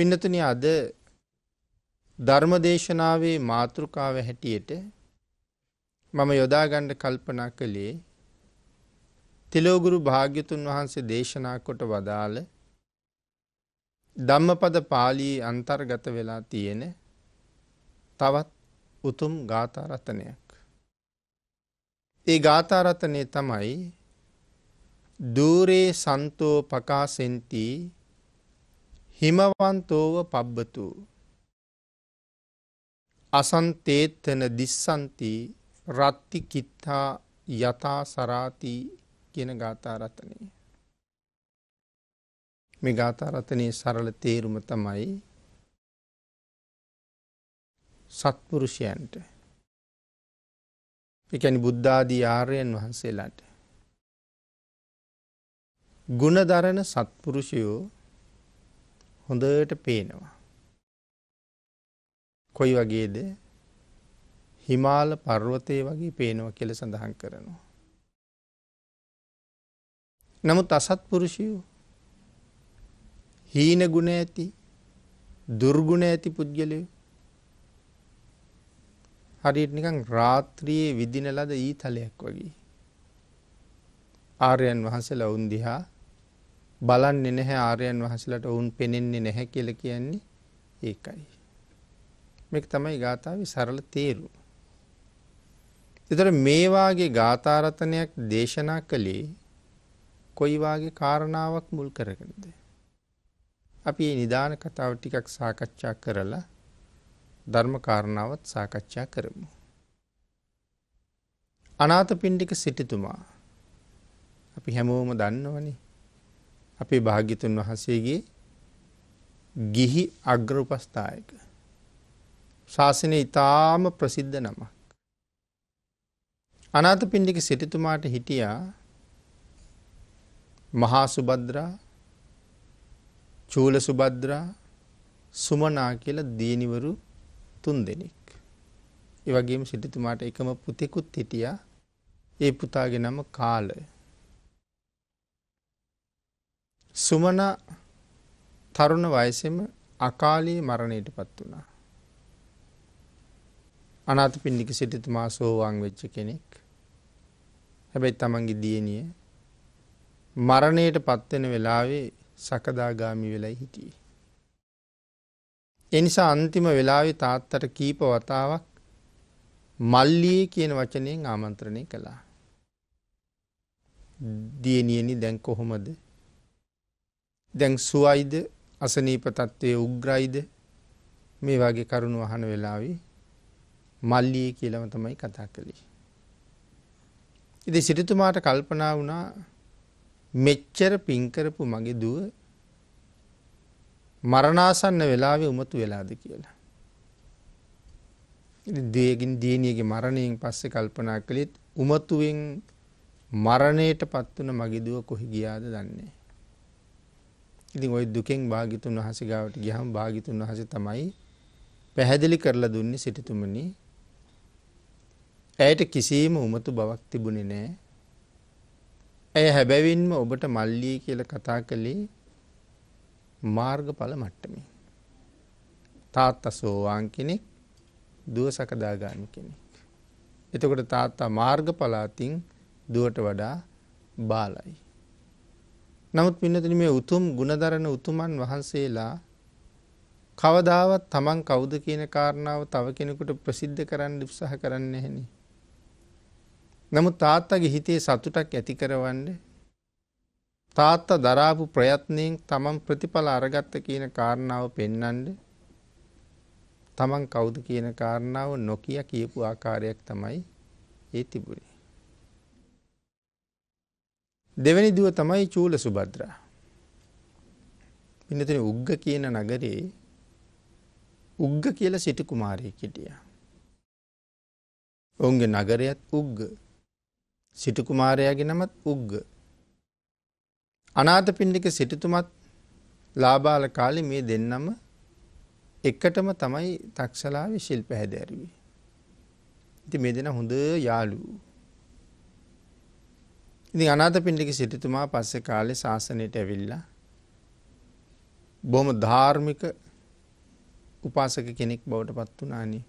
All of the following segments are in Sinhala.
පින්නතුන අද ධර්මදේශනාවේ මාතෘකාව හැටියට මම යොදාගණ්ඩ කල්පනා කළේ තිලෝගුරු භාග්‍යතුන් වහන්සේ දේශනා කොට වදාළ ධම්මපද පාලී අන්තර්ගත වෙලා තියෙන තවත් උතුම් ගාථරතනයක්. ඒ ගාථරතනය තමයි දූරේ සන්තෝ පකාසෙන්තිී හිමවන්තෝව පබ්බතු අසන්තේත්තන දිස්සන්ති රත්ති කිත්තා යතා සරාති කියන ගාථාරතනය මේ ගාථාරතනය සරල තේරුම තමයි සත්පුරුෂයන්ට එකනි බුද්ධාදී ආරයන් වහන්සේලාට ගුණ දරන සත්පුරුෂයෝ හොඳට පේනවා. කොයි වගේද හිමාල පර්වතය වගේ පේනවා කියල සඳහන් කරනවා. නමුත් අසත් පුරුෂයෝ හීන ගුණ ඇති දුර්ගුණ ඇති පුද්ගලයෝ හරියට නිකං රාත්‍රියයේ විදින ලද ඊ තලයක් වගේ. ආරයන් වහන්සල උන්දිහා බලන්නේ නැහැ ආර්යයන් වහන්සේලාට වුන් පෙනෙන්නේ නැහැ කියලා කියන්නේ ඒකයි. මේක තමයි ගාථාවේ සරල තේරුම. ඒතර මේ වාගේ ගාථා රත්නයක් දේශනා කළේ කොයි වාගේ කාරණාවක් මුල් කරගෙනද? අපි මේ නිදාන කතාව ටිකක් සාකච්ඡා කරලා ධර්ම කාරණාවත් සාකච්ඡා කරමු. අනාථපිණ්ඩික සිටුතුමා අපි හැමෝම දන්නවනේ අපේ භාග්‍යතුන් වහන්සේගේ ගිහි අග්‍රඋපස්ථායක ශාසනය ඉතාම ප්‍රසිද්ධ නමක්. අනාත පින්ඩික සිටිතුමාට හිටියා මහා සුබද්‍රා චූල සුබද්‍රා සුමනා කියල දීනිවරු තුන් දෙනෙක්. එවගේම සිටිතුමාට එකම පුතෙකුත් හිටියා ඒ පුතාගෙනම කාලය. සුමන තරුණ වයසෙම අකාලී මරණයට පත් වුණා. අනාත පින්ඩික සිටිතුමා සෝවාන් වෙච්ච කෙනෙක් හැබැයි තමන්ගේ දියණිය මරණයට පත්වෙන වෙලාවේ සකදාගාමි වෙලයි හිටියේ. එනිසා අන්තිම වෙලාවෙ තාත්තට කීප වතාවක් මල්ලියේ කියන වචනයෙන් ආමන්ත්‍රණය කළා. දියනියනි දැන් කොහොමද දැන් සුවයිද අසනීප තත්ත්වයේ උග්‍රයිද මේ වගේ කරුණු අහන වෙලාවේ මල්ලී කියලම තමයි කතා කළේ. ඉතින් සිටුතුමාට කල්පනා වුණා මෙච්චර පින් කරපු මගේ දුව මරණාසන්න වෙලාවේ උමතු වෙලාද කියලා. දේගින් දියණියගේ මරණයෙන් පස්සේ කල්පනා කළෙත් උමතුවෙන් මරණයට පත් වුණ මගේ දුව කොහි ගියාද දන්නේ ඉතින් ওই දුකෙන් භාග්‍යතුන් වහන්සේ ගාවට ගියහම භාග්‍යතුන් වහන්සේ තමයි පැහැදිලි කරලා දුන්නේ සිටුතුමනි. ඇයට කිසිම උමතු බවක් තිබුණේ නැහැ. ඇය හැබැවින්ම ඔබට මල්ලී කියලා කතා කළේ මාර්ගඵල මට්ටමේ. තාත්තා සෝවාන් කෙනෙක් දුව සකදාගාමි කෙනෙක්. එතකොට තාත්තා මාර්ගඵල අතින් දුවට වඩා බාලයි. නමුත් පින්නතුනි මේ උතුම් ගුණදරන උතුමන් වහන්සේලා කවදාවත් තමන් කවුද කියන කාරණාව තව කෙනෙකුට ප්‍රසිද්ධ කරන්න උත්සාහ කරන්න එහෙනි. නමුත් තාත්තගේ හිතේ සතුටක් ඇති කරවන්න තාත්තා දරාපු ප්‍රයත්නයෙන් තමන් ප්‍රතිඵල අරගත්ත කියන කාරණාව පෙන්නන්ඩ තමන් කවුද කියන කාරණාව නොකිය කියපු ආකාරයක් තමයි ඒ තිබුණේ. දෙවැනි දුව තමයි චූල සුබද්‍රා. පින්නතන උග්ග කියන නගරේ උග්ග කියලා සිටි කුමාරයෙක් හිටියා. ඔවුන්ගේ නගරයත් උග්ග. සිටි කුමාරයාගේ නමත් උග්ග. අනාථ පිණ්ඩික සිටුතුමත් ලාබාල කාලි මේ දෙන්නම එකටම තමයි තක්ෂලාව ශිල්ප හැදැරුවේ. ඉති මේ දෙන හොඳ යාලූ. ඉති අනාත පින්ඩික සිටිතුමා පස්සෙ කාලෙ ශාසනයට ඇවිල්ලා. බොම ධාර්මික උපාසක කෙනෙක් බවට පත් වනානේ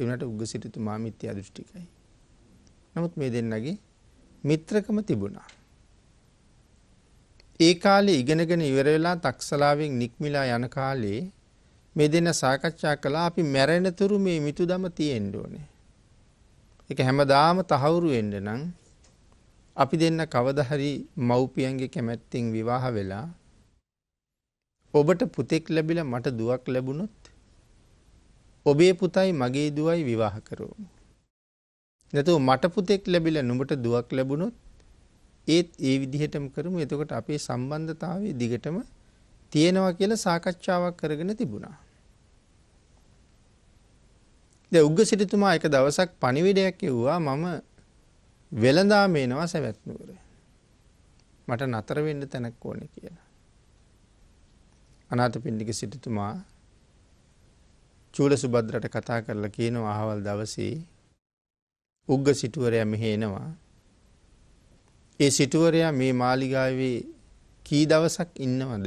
එවනට උග සිටිතුමා මිත්‍ය අදෘෂ්ටිකයි. නමුත් මේ දෙන්නගේ මිත්‍රකම තිබුණා. ඒ කාලේ ඉගෙනගෙන ඉවරවෙලා තක්සලාවෙන් නික්මිලා යන කාලේ මේ දෙන්න සාකච්ඡා කලා අපි මැරෙනතුරු මේ මිතු දම තියෙන්ඩෝනේ. එක හැමදාම තහවුරු එන්ඩ නං අපි දෙන්න කවදහරි මව්පියන්ගේ කැමැත්තෙන් විවාහ වෙලා ඔබට පුතෙක් ලැබිලා මට දුවක් ලැබුණොත් ඔබේ පුතයි මගේ දුවයි විවාහ කරෝමු. නැතුව මට පුතෙක් ලැබිලා නුඹට දුවක් ලැබුණොත් ඒත් ඒ විදිහටම කරමු. එතකොට අපේ සම්බන්ධතාවය දිගටම තියෙනවා කියලා සාකච්ඡාවක් කරගෙන තිබුණා. දැන් උග්ගසිරිතුමා එක දවසක් පණිවිඩයක් එව්වා මම වෙළඳාම එනවා සැවැත් නුවර. මට නතර වෙන්න තැනක් ඕනේ කියලා. අනාථපිණ්ඩික සිටුතුමා චූල සුබද්‍රට කතා කරලා කියනවා අහවල් දවසේ උග්ග සිටුවරයා මෙහි එනවා. ඒ සිටුවරයා මේ මාලිගාවේ කී දවසක් ඉන්නවද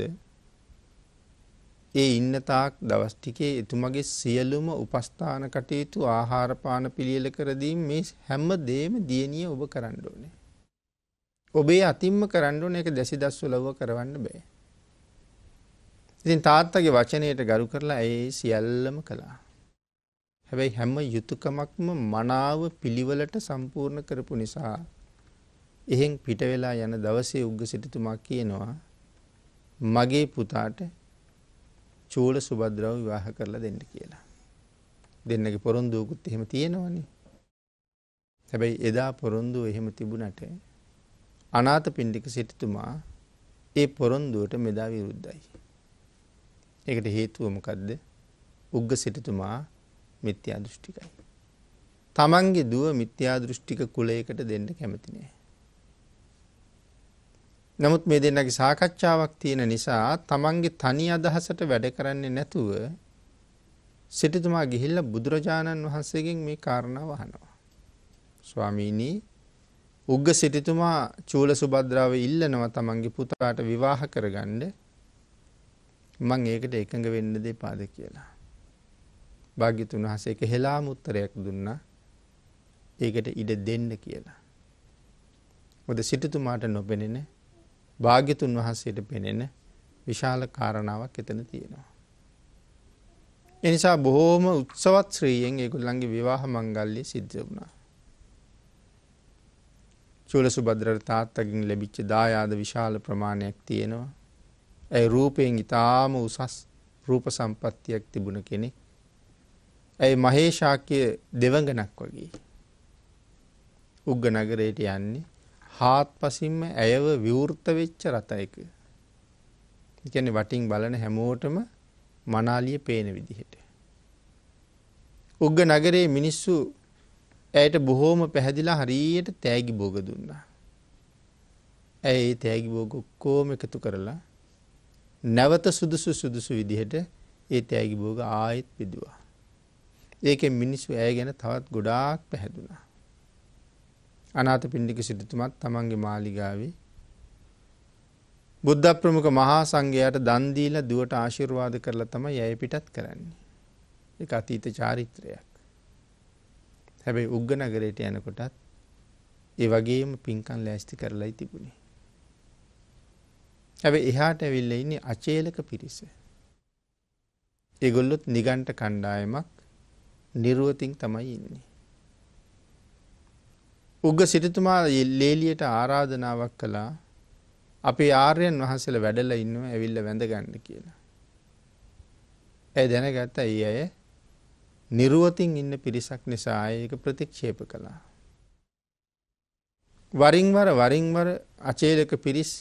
ඒ ඉන්න තාක් දවස් ටිකේ එතුමගේ සියලුම උපස්ථාන කටයුතු ආහාර පාන පිළියෙල කර දීම මේ හැම දෙයක්ම දියණිය ඔබ කරන්න ඕනේ. ඔබේ අතින්ම කරන්න ඕනේ ඒක දැසිදස්සුලව කරවන්න බෑ. ඉතින් තාත්තගේ වචනයට ගරු කරලා ඒ සියල්ලම කළා. හැබැයි හැම යුතුයකමක්ම මනාව පිළිවෙලට සම්පූර්ණ කරපු නිසා එහෙන් පිට වෙලා යන දවසේ උග්ග සිටුතුමා කියනවා මගේ පුතාට චූල සුබද්‍රව විවාහ කරලා දෙන්න කියලා. දෙන්නගේ පොරොන්දුවකුත් එහෙම තියෙනවනේ. හැබැයි එදා පොරොන්දුව එහෙම තිබුණට අනාථ පින්ඩික සිටතුමා ඒ පොරොන්දුවට මෙදා විරුද්ධයි. ඒකට හේතුව මොකද්ද? උග්ග සිටතුමා මිත්‍යා දෘෂ්ටිකයි. තමන්ගේ දුව මිත්‍යා දෘෂ්ටික කුලයකට දෙන්න කැමති නෑ. නමුත් මේ දෙන්නගේ සාකච්ඡාවක් තියෙන නිසා තමන්ගේ තනි අදහසට වැඩ කරන්නේ නැතුව සිටුතුමා ගිහිල්ලා බුදුරජාණන් වහන්සේගෙන් මේ කාරණාව අහනවා. ස්වාමීනි උග්ග සිටුතුමා චූල සුබද්‍රාව ඉල්ලනවා තමන්ගේ පුතාට විවාහ කරගන්න. මම ඒකට එකඟ වෙන්න දෙපාද කියලා. භාග්‍යතුන් වහන්සේ කෙහෙලාම උත්තරයක් දුන්නා. ඒකට ඉඩ දෙන්න කියලා. මොකද සිටුතුමාට නොපෙනෙන්නේ භාග්‍යතුන් වහන්සේට පෙනෙන විශාල කාරණාවක් එතන තියෙනවා. එනිසා බොහෝම උත්සවත් ශ්‍රීයෙන් ඒකුල්ලන්ගේ විවාහ මංගල්ලි සිද්ධ වුණා. චූල සුබද්‍ර තාත්තකින් ලැබිච්ච දායාද විශාල ප්‍රමාණයක් තියෙනවා. ඇය රූපයෙන් ඉතාම උසස් රූප සම්පත්තියක් තිබුණ කෙනෙක්. ඇයි මහේෂාකය දෙවඟනක් වගේ. උග්ග නගරයට යන්නේ හාත්පසින්ම ඇයව විවෘත වෙච්ච රතයක. ඒ කියන්නේ වටින් බලන හැමෝටම මනාලිය පේන විදිහට. උග්ග නගරයේ මිනිස්සු ඇයට බොහෝම පැහැදිලා හරියට තෑගි භෝග දුන්නා. ඇය ඒ තෑගි භෝග ඔක්කොම එකතු කරලා නැවත සුදුසු සුදුසු විදිහට ඒ තෑගි භෝග ආයෙත් පිදුවා. ඒකෙන් මිනිස්සු ඇය ගැන තවත් ගොඩාක් පැහැදුනා. අනාත පිණ්ඩික සිටතුමත් තමන්ගේ මාලිගාවේ බුද්ධ ප්‍රමුඛ මහා සංඝයාට දන්දීල දුවට ආශිර්වාද කරලා තම යැයි පිටත් කරන්නේ. එක අතීත චාරිත්‍රයක්. හැබැයි උග්ග නගරයට යනකොටත් ඒ වගේම පින්කන් ලෑස්ති කරලයි තිබුණේ. ඇැ එහාට ඇවිල්ල ඉන්නේ අචේලක පිරිස. එගොල්ලොත් නිගන්ට කණ්ඩායමක් නිරුවතින් තමයි ඉන්නේ. උග්ග සිටතුමා ලේලියට ආරාධනාවක් කළා අපි ආර්යන් වහන්සල වැඩල ඉන්නව ඇවිල්ල වැඳගන්න කියලා. ඇ දැනගත්ත ඒ අය නිරුවතින් ඉන්න පිරිසක් නිසා ඒක ප්‍රතික්ෂේප කළා. වරින්වර වරින්වර අචේලක පිරිස්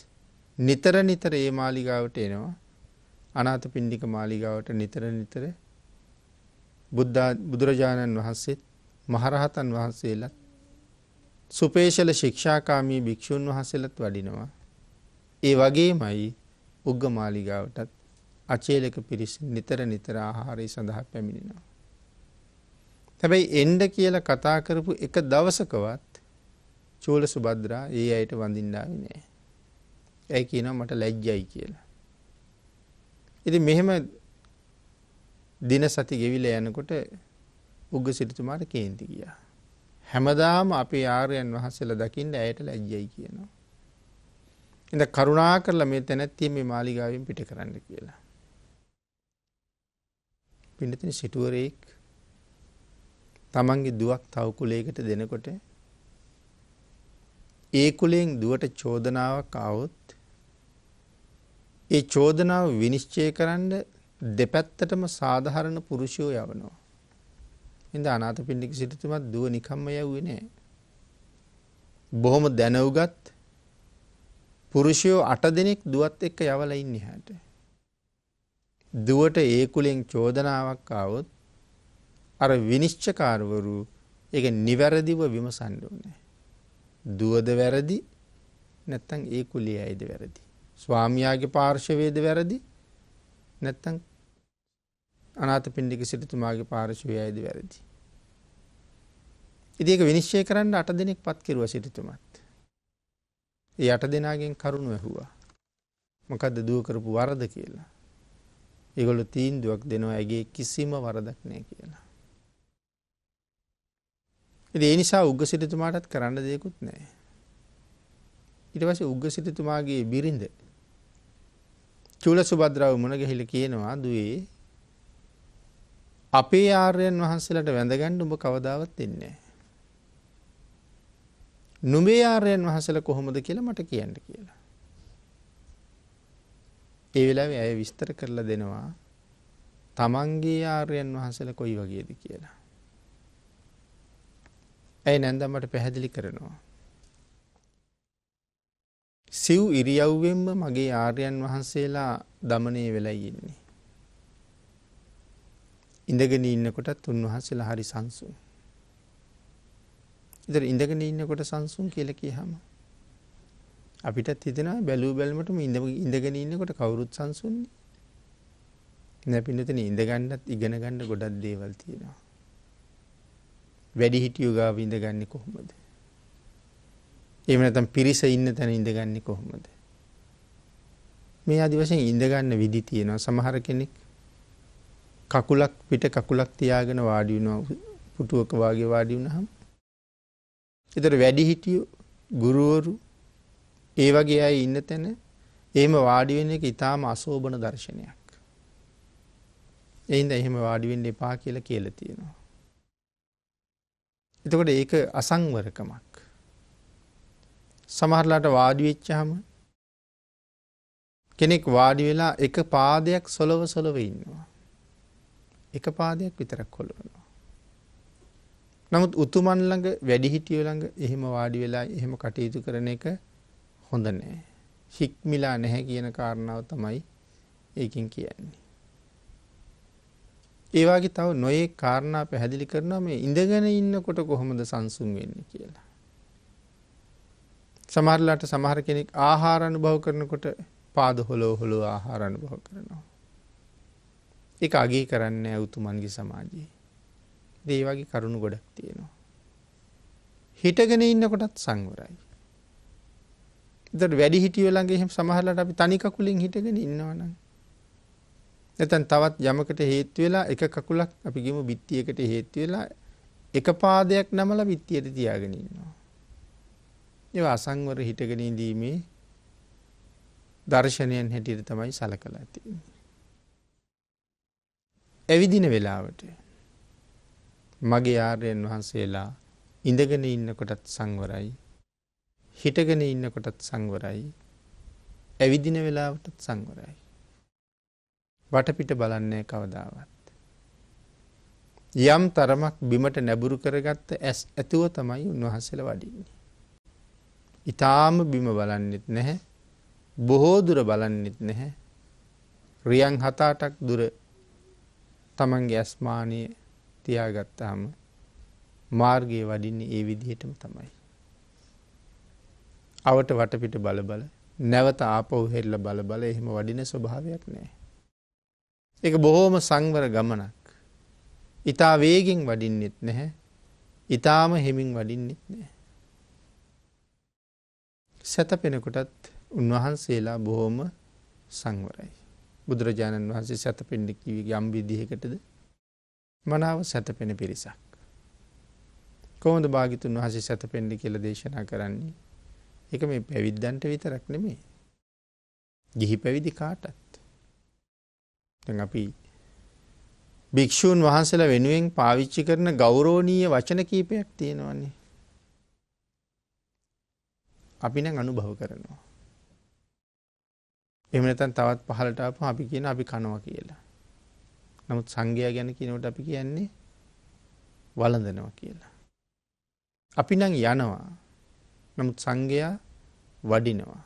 නිතර නිතර ඒ මාලිගාවට එනවා අනාත පින්ඩික මාලිගාවට නිතර නිතර බුදුරජාණන් වහන්සේත් මහරහතන් වහන්සේලත් සුපේශල ශික්ෂාකාමී භික්‍ෂූන් වහසලත් වඩිනවා. ඒ වගේමයි උග්ගමාලිගාවටත් අචේලක පිරිස් නිතර නිතර ආහාරය සඳහා පැමිණෙනවා. හැබැයි එන්ඩ කියල කතා කරපු එක දවසකවත් චූල සුබද්‍රා ඒ අයට වඳින්ඩාව නෑ. ඇයි කියනවා මට ලැජ්ජයි කියලා. ඉති මෙහෙම දින සති ගෙවිල යනකොට උග්ග සිරිතුමාට කේන්ති කියා. හැමදාම අපි ආරයන් වහසල දකිින්ට ඇයට ලැජ්ජයි කියනවා. එඳ කරුණා කරලා මේ තැනැත්තිය මේ මාලිගාවෙන් පිට කරන්න කියලා. පිඩතින සිටුවරයෙක් තමන්ගේ දුවක් තවකුලේකට දෙනකොට ඒ කුලෙන් දුවට චෝදනාවක් අවුත් ඒ චෝදනාව විනිශ්චය කරන්න දෙපැත්තටම සාධහරණ පුරුෂයෝ යවනවා. ඉඳ අනාත පිණ්ඩික සිටතුමත් දුව නිකම්ම යව්වේ නෑ. බොහොම දැනවගත් පුරුෂයෝ අට දෙනෙක් දුවත් එක්ක යවල ඉන්න හැට. දුවට ඒකුලෙන් චෝදනාවක් ආවොත් අර විනිශ්චකාරවරු එක නිවැරදිව විමසණ්ඩුවනෑ. දුවද වැරදි නැත්තං ඒකුලිය අයිද වැරදි. ස්වාමයාගේ පාර්ශවේද වැරදි නැත්තං අනාත පින්ඩික සිටතුමාගේ පාර්ශවය ඇද වැරදි. ඉදික විනිශ්චය කරන්න අට දෙනෙක් පත් කිරුව සිටතුමත්. ඒ අට දෙනාගෙන් කරුණු ඇහුවා. මොකදද දුවකරපු වරද කියලා. ඒගොලු තීන්දුවක් දෙනවා ඇගේ කිසිම වරදක් නෑ කියලා. ඒ නිසා උග්ග සිටතුමාටත් කරන්න දෙයකුත් නෑ. ඉටවස උග්ග සිටතුමාගේ බිරිඳ චුල සුබද්‍රාව මුණ ගැහිල කියනවා දුවේ අපේ ආර්යන් වහන්සේලට වැඳගන්න උඹ කවදාවත් දෙන්නේ. නුඹේ ආර්යන් වහසල කොහොමද කියලා මට කියන්න කියලා. ඒ වෙලාවේ ඇය විස්තර කරලා දෙනවා තමන්ගේ ආර්යන් වහන්සල කොයි වගේද කියලා. ඇයි නැන්දමට පැහැදිලි කරනවා. සිව් ඉරියව්වෙන්ම මගේ ආර්යන් වහන්සේලා දමනය වෙලා ඉන්නේ. ඉඳගෙන ඉන්නකොටත් උන්වහන්සේලා හරි සංසුන්. ඉතින් ඉඳගෙන ඉන්නකොට සංසුන් කියලා කියහම අපිටත් හිතෙනවා බැලූ බැලමටම ඉඳගෙන ඉන්නකොට කවුරුත් සංසුන්නේ. ඉතින් පින්නතන ඉඳ ගන්නත් ඉගෙන ගන්න ගොඩක් දේවල් තියෙනවා. වැඩි හිටියෝ ගාව ඉඳගන්නේ කොහොමද? එහෙම නැත්නම් පිරිස ඉන්න තැන ඉඳගන්නේ කොහොමද? මේ ආදි වශයෙන් ඉඳ ගන්න විදි තියෙනවා. සමහර කෙනෙක් කකුලක් පිට කකුලක් තියාගෙන වාඩි වෙනවා පුටුවක වාගේ වාඩි වුණාම. ඒතර වැඩිහිටියෝ ගුරුවරු ඒ වගේ අය ඉන්න තැන එහෙම වාඩි වෙන එක ඊටාම අශෝභන දර්ශනයක්. එයින්ද එහෙම වාඩි වෙන්න එපා කියලා කියලා තියෙනවා. එතකොට ඒක අසංවරකමක්. සමහරලාට වාඩි වෙච්චාම කෙනෙක් වාඩි වෙලා එක පාදයක් සොලව සොලව ඉන්නවා. එක පාදයක් විතරක් හොලවනවා. නමුත් උතුමන් ළඟ වැඩිහිටියෝ ළඟ එහෙම වාඩි වෙලා එහෙම කටයුතු කරන එක හොඳ නෑ. හික්මිලා නැහැ කියන කාරණාව තමයි ඒකින් කියන්නේ. ඒ වගේ තව නොයෙක් කාරණා පැහැදිලි කරනවා මේ ඉඳගෙන ඉන්නකොට කොහොමද සංසුන් වෙන්නේ කියලා. සමහරලාට සමහර කෙනෙක් ආහාර අනුභව කරනකොට පාද හොලෝ හොලෝ ආහාර අනුභව කරනවා. එක අගේ කරන්න ඇවුතුමන්ගේ සමාජයේ. දේ වගේ කරුණු ගොඩක් තියෙනවා. හිටගෙන ඉන්නකොටත් සංවරයි. දට වැඩි හිටියවලගේ එහෙම සමහලට අපි තනිකකුලින් හිටගෙන ඉන්නවන. එතැන් තවත් යමකට හේත්තු වෙලා එක කකුලක් අපි ගිම බිත්තියකට හේත්තු වෙලා එක පාදයක් නමල බිත්තියට තියාගෙන ඉන්නවා. ඒ අසංවර හිටගෙන ඉඳීමේ දර්ශනයන් හැටියට තමයි සලකලා තියන්නේ. ඇවිදින වෙලාවට මගේ ආර්යයන් වහන්සේලා ඉඳගෙන ඉන්නකොටත් සංවරයි හිටගෙන ඉන්නකොටත් සංවරයි ඇවිදින වෙලාවටත් සංවරයි වටපිට බලන්නේ කවදාවත් යම් තරමක් බිමට නැබුරු කරගත්ත ඇස් ඇතුව තමයි උන්වහන්සේල වඩින්නේ ඉතාම බිම බලන්නෙත් නැහැ බොහෝ දුර බලන්නෙත් නැහැ රියන් හතාටක් දුර තමන්ගේ ඇස්මානය තියාගත්තාම මාර්ගයේ වඩින්නේ ඒ විදිහටම තමයි. අවට වටපිට බලබල නැවත ආපව් හෙල්ල බලබල එහෙම වඩින ස්වභාවයක් නෑ. එක බොහෝම සංවර ගමනක්. ඉතා වේගෙන් වඩින්නෙත් නැහැ ඉතාම හෙමින් වඩින්නෙත් නෑ. සැතපෙනකොටත් උන්වහන්සේලා බොහෝම සංවරයි. බුදුරජාණන් වහන්සේ සැතපෙන්ඩ කිවගේ අම්බිදිහකටද මනාව සැතපෙන පිරිසක්. කොහොද භාගිතුන් වහසේ සැතපෙන්ඩි කියල දේශනා කරන්නේ එක මේ පැවිද්දන්ට විතරක් නෙමේ. ගිහි පැවිදි කාටත්. අපි භික්‍ෂූන් වහන්සල වෙනුවෙන් පාවිච්චි කරන ගෞරෝණීය වචන කීපයක් තියෙනවන්නේ. අපින අනුභව කරනවා. එහෙම නැත්නම් තවත් පහලට ආපම අපි කියන අපි කනවා කියලා. නමුත් සංගය ගැන කියනකොට අපි කියන්නේ වළඳනවා කියලා. අපි නම් යනවා. නමුත් සංගයා වඩිනවා.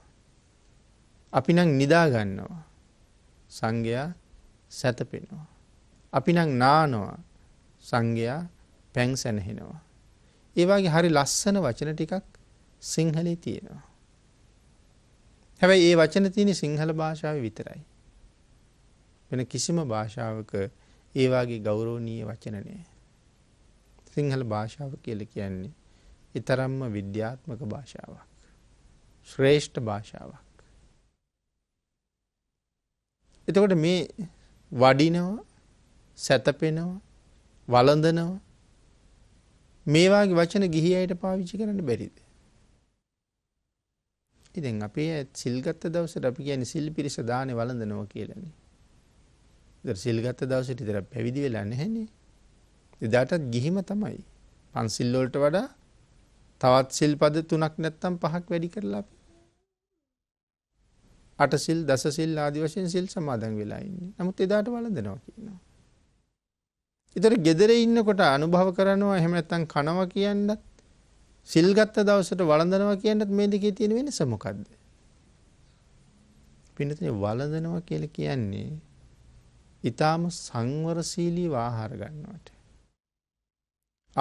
අපි නම් නිදා ගන්නවා. සංගයා සැතපෙනවා. අපි නම් නානවා. සංගයා පැන් සැනහෙනවා. ඒ වගේ හරි ලස්සන වචන ටිකක් සිංහලේ තියෙනවා. හැබැයි ඒ වචන තියෙන සිංහල භාෂාව විතරයි. වෙන කිසිම භාෂාවක ඒවාගේ ගෞරෝණීය වචනනය. සිංහල භාෂාව කියල කියන්නේ ඉතරම්ම විද්‍යාත්මක භාෂාවක්. ශ්‍රේෂ්ඨ භාෂාවක්. එතකොට මේ වඩිනවා සැතපෙනවා වලඳනවා මේවාගේ වචන ගිහි අයට පාවිච්චි කරන්න බැරිද. ඉතින් අපේ සිල්ගත්ත දවසට අපි කියන්නේ සිල් පිරිස දානේ වළඳනවා කියලානේ. ඉතින් සිල්ගත්ත දවසට ඉතර පැවිදි වෙලා නැහැනේ. එදාටත් ගිහිම තමයි. පන්සිල් වලට වඩා තවත් සිල්පද තුනක් නැත්තම් පහක් වැඩි කරලා අපි අටසිල් දසසිල් ආදි වශයෙන් සිල් සමාදන් වෙලා ඉන්නේ. නමුත් එදාට වළඳනවා කියනවා. ඊතර gedere ඉන්නකොට අනුභව කරනවා එහෙම නැත්තම් කනවා කියනවත් සිල් ගත්ත දවසට වළඳනවා කියන්නත් මේ දෙකේ තියෙන වෙනස මොකද්ද? පින්නතේ වළඳනවා කියලා කියන්නේ ඊටාම සංවරශීලී ආහාර ගන්නවට.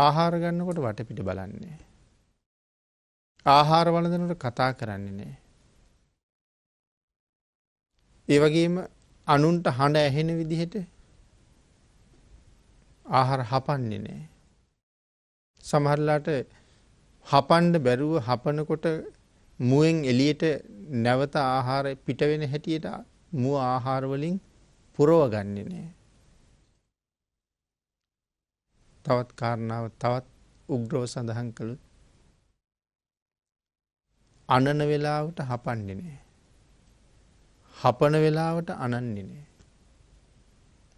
ආහාර ගන්නකොට වටපිට බලන්නේ. ආහාර වළඳනකොට කතා කරන්නේ නෑ. ඒ වගේම අනුන්ට හඬ ඇහෙන විදිහට ආහාර හපන්නේ නෑ. සමහරලාට හපන්න බැරුව හපනකොට මුවෙන් එළියට නැවත ආහාර පිට වෙන හැටියට මුව ආහාර වලින් පුරව ගන්නේ නෑ. තවත් කාරණාව තවත් උග්‍රව සඳහන් කළොත් අනන වෙලාවට හපන්නේ නෑ. හපන වෙලාවට අනන්නේ නෑ.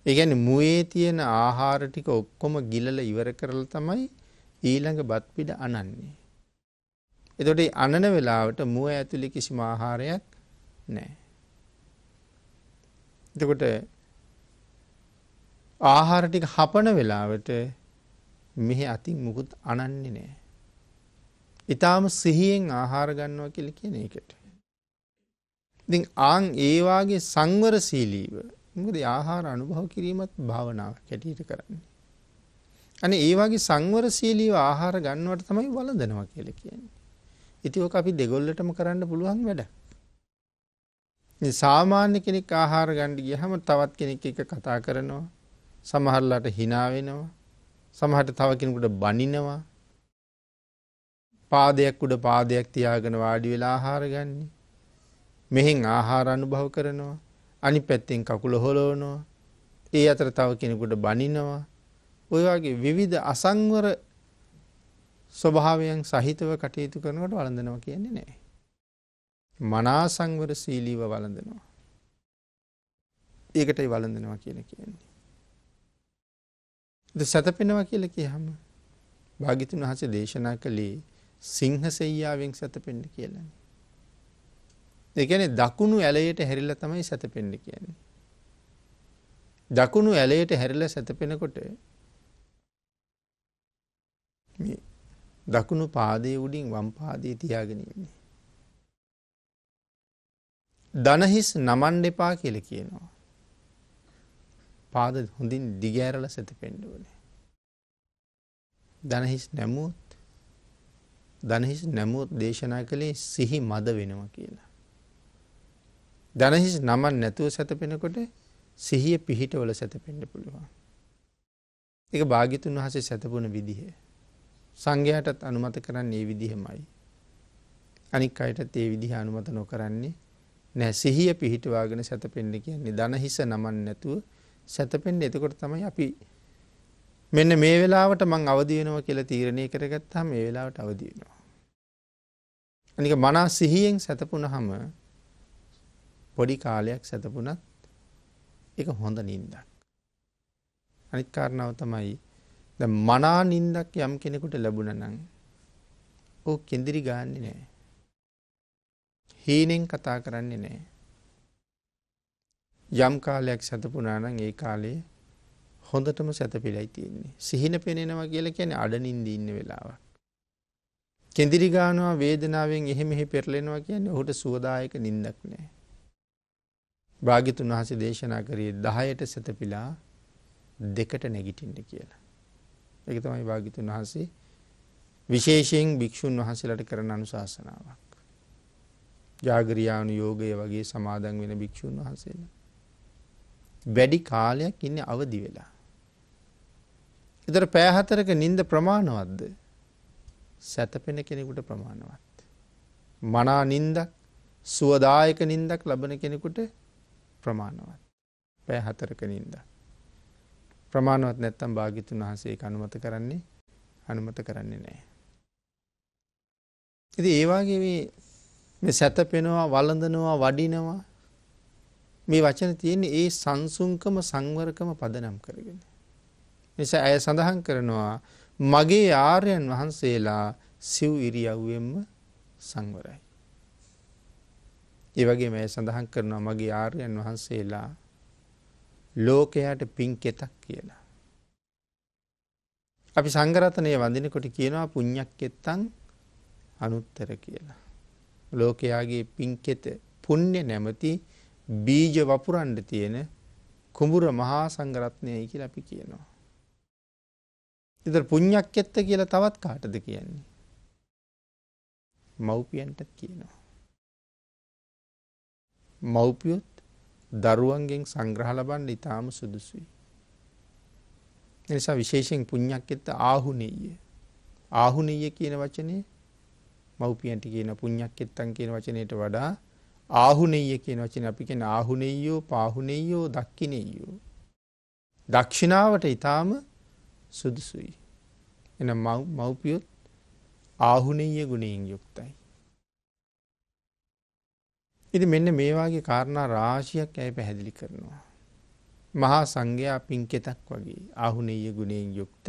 ඒ කියන්නේ මුවේ තියෙන ආහාර ටික ඔක්කොම ගිලල ඉවර කරලා තමයි ඊළඟ බත්පිඩ අනන්නේ. එතොට අනන වෙලාවට මුව ඇතුළි කිසි මාහාරයක් නෑ. එතකොට ආහාරටික හපන වෙලාවට මෙහෙ අතින් මුකුත් අනන්නේ නෑ. ඉතාම සිහියෙන් ආහාරගන්නවා කියල කියන එකට. ඉති ආං ඒවාගේ සංවර සීලීව මුද ආහාර අනුභව කිරීමත් භාවනාව කැටීට කරන්නේ. අනේ ඒ වගේ සංවරශීලීව ආහාර ගන්නවට තමයි වළඳනවා කියලා කියන්නේ. ඉතින් ඔක අපි දෙගොල්ලටම කරන්න පුළුවන් වැඩ. සාමාන්‍ය කෙනෙක් ආහාර ගන්න ගියහම තවත් කෙනෙක් එක කතා කරනවා. සමහරලාට hina වෙනවා. සමහරට තව කෙනෙකුට බනිනවා. පාදයක් උඩ පාදයක් තියාගෙන වාඩි වෙලා ආහාර ගන්නේ. මෙහෙන් ආහාර අනුභව කරනවා. අනිත් පැත්තෙන් කකුල හොලවනවා. ඒ අතර තව කෙනෙකුට බනිනවා. ඔය වගේ විවිධ අසංවර ස්වභාවයන් සහිතව කටයුතු කරනකොට වළඳනවා කියන්නේ නෑ. මනාසංවර සීලීව වළඳනවා. ඒකටයි වළඳනවා කියල කියන්නේ. ද සැතපෙනවා කියල කියහම භාගිතුන් වහස දේශනා කළේ සිංහ සෙයියාවෙන් සැතපෙන්ඩ කියලන්නේ. දෙකැන දකුණු ඇලයට හැරිල්ල තමයි සැතපෙන්ඩ කියන්නේ. දකුණු ඇලයට හැරිල සැතපෙනකොට මේ දකුණු පාදයේ උඩින් වම් පාදයේ තියාගෙන ඉන්නේ. දනහිස් නමන්න එපා කියල කියනවා. පාද හොඳින් දිගෑරල සැත පෙන්ඩුවනේ. දනහිස් නැමුත් දනහිස් නැමුත් දේශනා කළේ සිහි මද වෙනවා කියලා. දනහිස් නමන් නැතුව සැතපෙනකොට සිහිය පිහිටවල සැතපෙන්ඩ පුළුවන්. එක භාගිතුන් වහසේ සැතපුන විදිහේ. සංඝයාටත් අනුමත කරන්නේ ඒ විදිහමයි. අනික් අයටත් ඒ විදිහ අනුමත නොකරන්නේ නෑ සිහිය පිහිටවාගෙන සැතපෙන්ඩ කියන්නේ දන හිස නමන් නැතුව සැතපෙන්ඩ එතකොට තමයි අපි මෙන්න මේ වෙලාවට මං අවදියනවා කියලා තීරණය කරගත් හම ඒ වෙලාවට අවදියනවා. අනික මනා සිහියෙන් සැතපුුණ හම පොඩි කාලයක් සැතපුනත් එක හොඳ නින්දක්. අනිත් කාරණාව තමයි ද මනා නින්දක් යම් කෙනෙකුට ලැබුණ නං ඕ කෙදිරි ගාන්නේ නෑ. හීනෙන් කතා කරන්නේ නෑ. යම් කාලයක් සැතපුනානං ඒ කාලේ හොඳටම සැතපිලයි තියෙන්නේ සිහින පෙනෙනවා කියල කියන අඩනින්ද ඉන්න වෙලාවක්. කෙදිරි ගානවා වේදනාවෙන් එහෙ මෙහි පෙරලෙනවා කියන්නේ ඔහුට සුවදායක නින්දක් නෑ. භාගිතුන් වහස දේශනා කරේ දහයට සැතපිලා දෙකට නැගිටින්ට කියලා. ඒක තමයි භාග්‍යතුන් වහන්සේ විශේෂයෙන් භික්ෂුන් වහන්සේලාට කරන අනුශාසනාවක්. ජාගරියානු යෝගය වගේ සමාදන් වෙන භික්ෂුන් වහන්සේලා. වැඩි කාලයක් ඉන්නේ අවදි වෙලා. ඉතර පෑ හතරක නිින්ද ප්‍රමාණවත්ද? සැතපෙන කෙනෙකුට ප්‍රමාණවත්. මනා නිින්දක් සුවදායක නිින්දක් ලබන කෙනෙකුට ප්‍රමාණවත්. පෑ හතරක නිින්දක්. ප්‍රමාණවත් නැත්තම් භාගිතුන් වහන්සේ අනුමත කරන්නේ අනුමත කරන්නේ නෑ. ඉති ඒවාගේ මේ සැතපෙනවා වලඳනවා වඩිනවා මේ වචන තියෙන්නේ ඒ සංසුංකම සංවරකම පදනම් කරගෙන. නිසා ඇය සඳහන් කරනවා මගේ ආර්යන් වහන්සේලා සිව් ඉරියව්වෙන්ම සංවරයි. ඒ වගේ මේ සඳහන් කරනවා මගේ ආර්යන් වහන්සේලා ලෝකයාට පින්කෙතක් කියලා. අපි සංගරතනය වඳනකොට කියනවා පුං්ඥක් එත්තං අනුත්තර කියලා. ලෝකයාගේ පින්කෙත පුුණ්‍ය නැමති බීජ වපුරන්ඩ තියෙන කුඹුර මහා සංගරත්නයයි කියල අපි කියනවා. එත පුං්ඥක් එත්ත කියලා තවත් කාටද කියන්නේ. මව්පියන්ටත් කියනවා. මව්පියොත් දරුවන්ගෙන් සංග්‍රහ ලබන්න ඉතාම සුදුසුයි. නිසා විශේෂෙන් පුං්ඥක් එත්ත ආහුනීය. ආහුනීය කියන වචනය මව්පියන්ට කියන පුං්ඥක් එත්තන් කියන වචනයට වඩා ආහුනෙය කියන වචන අපි කියෙන ආහුනෙයෝ පාහුනෙයෝ දක්කිනෙයෝ. දක්ෂිණාවට ඉතාම සුදුසුයි. එන මව්පියොත් ආහුනෙය ගුණයෙන් යුක්තයි. ඉතින් මෙන්න මේ වගේ කාරණා රාශියක් ඇය පැහැදිලි කරනවා. මහා සංඝයා පින්කෙතක් වගේ ආහුනීය ගුණයෙන් යුක්ත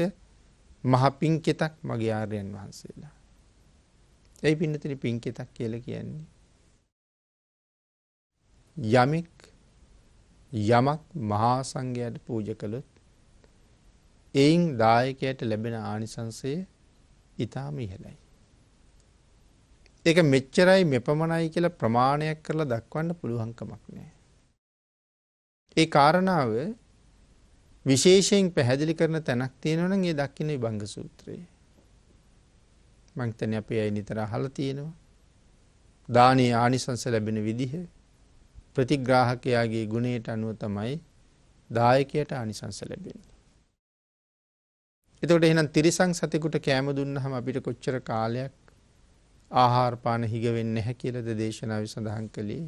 මහ පින්කෙතක් මගේ ආර්යයන් වහන්සේලා. ඇයි පින්නතර පින්කෙතක් කියලා කියන්නේ? යමෙක් යමක් මහා සංඝයාට පූජ කළොත් එයින් දායකයට ලැබෙන ආනිසංසය ඊටාම ඉහළයි. ඒක මෙච්චරයි මෙපමණයි කියලා ප්‍රමාණයක් කරලා දක්වන්න පුළුවන් කමක් නැහැ. ඒ කාරණාව විශේෂයෙන් පැහැදිලි කරන තැනක් තියෙනවා නම් ඒ දක්ින විභංග සූත්‍රය. මං හිතන්නේ අපි අය නිතර අහලා තියෙනවා. දානීය ආනිසංස ලැබෙන විදිහ ප්‍රතිග්‍රාහකයාගේ ගුණයට අනුව තමයි දායකයට ආනිසංස ලැබෙන්නේ. එතකොට එහෙනම් තිරිසං සතෙකුට කෑම දුන්නහම අපිට කොච්චර කාලයක් ආහාරපාන හිග වෙන්න නැහැ කියලද දේශනාව සඳහන් කළේ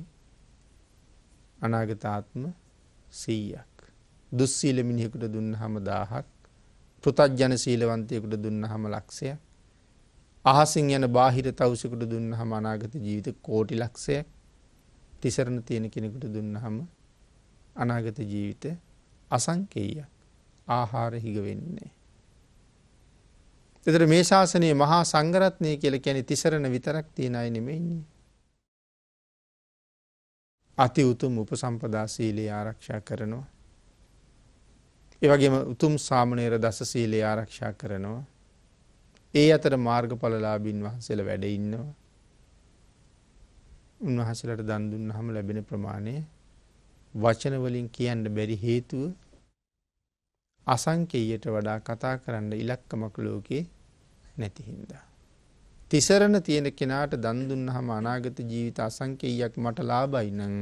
අනාගතාත්ම සීයක්. දුස්සීල මිනිහෙකුට දුන්න හම දාහක් පෘතජ්ජන සීලවන්තයකුට දුන්න හම ලක්ෂය අහසින් යන බාහිර තවසකුට දුන්න හම අනාගත ජීවිත කෝටි ලක්ෂය තිසරණ තියෙන කෙනෙකුට දුන්න හම අනාගත ජීවිත අසංකේයක් ආහාර හිගවෙන්නේ. එතට මේ ශාසනයේ මහා සංගරත්නය කියල කැනෙ තිසරණ විතරක් තියෙනයි නෙමෙයින්නේ. අති උතුම් උපසම්පදා සීලයේ ආරක්ෂා කරනවා. එවගේම උතුම් සාමනේර දස සීලයේ ආරක්ෂා කරනවා. ඒ අතර මාර්ගඵලලාබින් වහන්සේල වැඩඉන්නවා. උන්වහසලට දන්දුන් හම ලැබෙන ප්‍රමාණය වචනවලින් කියන්න බැරි හේතුව අසංකේයයට වඩා කතා කරන්න ඉලක්කමක් ලෝකේ නැති හින්දා. තිසරණ තියෙන කෙනාට දන් දුන්නහම අනාගත ජීවිත අසංකේයයක් මට ලාභයි නම්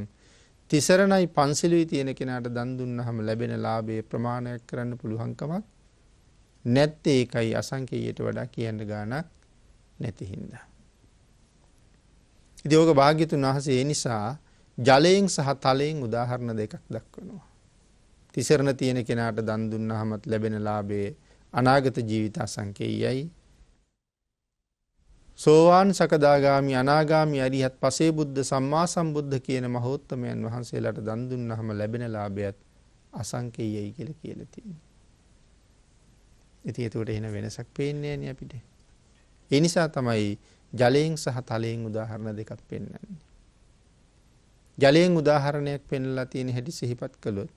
තිසරණයි පන්සිලුයි තියෙන කෙනාට දන් දුන්නහම ලැබෙන ලාභයේ ප්‍රමාණයක් කරන්න පුළුවන්කමක් නැත්තේ ඒකයි අසංකේයයට වඩා කියන්න ගානක් නැති හින්දා. ඉතින් ඕක භාග්‍යතුන් වහන්සේ ඒ නිසා ජලයෙන් සහ තලයෙන් උදාහරණ දෙකක් දක්වනවා. තිසරණ තියෙන කෙනාට දන් දුන්නහමත් ලැබෙන ලාභයේ අනාගත ජීවිත අසංකේයයි. සෝවාන් සකදාගාමි අනාගාමි අරිහත් පසේ බුද්ධ සම්මා සම්බුද්ධ කියන මහෝත්තමයන් වහන්සේලාට දන් දුන්නහම ලැබෙන ලාභයත් අසංකේයයි කියලා කියලා තියෙනවා. ඉතින් ඒකට එන වෙනසක් පේන්නේ නෑ අපිට. ඒ නිසා තමයි ජලයෙන් සහ තලයෙන් උදාහරණ දෙකක් පෙන්වන්නේ. ජලයෙන් උදාහරණයක් පෙන්ලා තියෙන හැටි සිහිපත් කළොත්